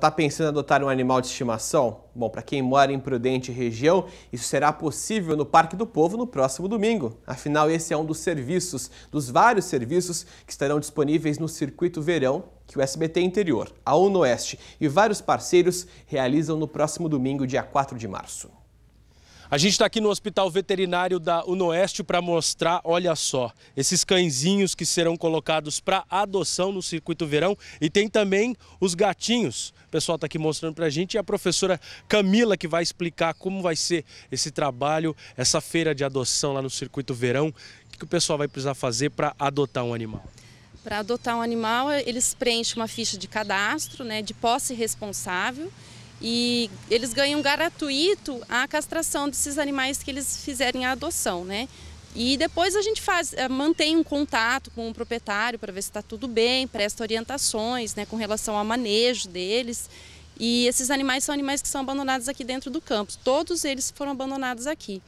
Tá pensando em adotar um animal de estimação? Bom, para quem mora em Prudente região, isso será possível no Parque do Povo no próximo domingo. Afinal, esse é um dos serviços, dos vários serviços que estarão disponíveis no Circuito Verão que o SBT Interior, a Unoeste e vários parceiros realizam no próximo domingo, dia 4 de março. A gente está aqui no Hospital Veterinário da Unoeste para mostrar, olha só, esses cãezinhos que serão colocados para adoção no circuito verão e tem também os gatinhos. O pessoal está aqui mostrando para a gente e a professora Camila que vai explicar como vai ser esse trabalho, essa feira de adoção lá no circuito verão. O que o pessoal vai precisar fazer para adotar um animal? Para adotar um animal, eles preenchem uma ficha de cadastro, né, de posse responsável e eles ganham gratuito a castração desses animais que eles fizerem a adoção, né? E depois a gente faz, eh, mantém um contato com o proprietário para ver se está tudo bem, presta orientações né, com relação ao manejo deles. E esses animais são animais que são abandonados aqui dentro do campus. Todos eles foram abandonados aqui.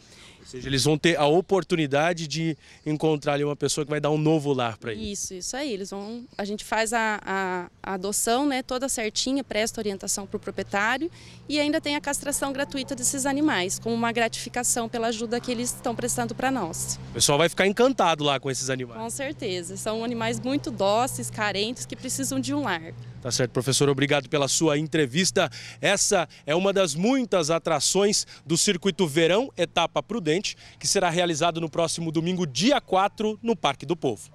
Ou seja, eles vão ter a oportunidade de encontrar ali uma pessoa que vai dar um novo lar para eles. Isso, isso aí. Eles vão, a gente faz a, a, a adoção né, toda certinha, presta orientação para o proprietário e ainda tem a castração gratuita desses animais, como uma gratificação pela ajuda que eles estão prestando para nós. O pessoal vai ficar encantado lá com esses animais. Com certeza. São animais muito dóceis, carentes, que precisam de um lar. Tá certo, professor, obrigado pela sua entrevista. Essa é uma das muitas atrações do Circuito Verão Etapa Prudente que será realizado no próximo domingo, dia 4, no Parque do Povo.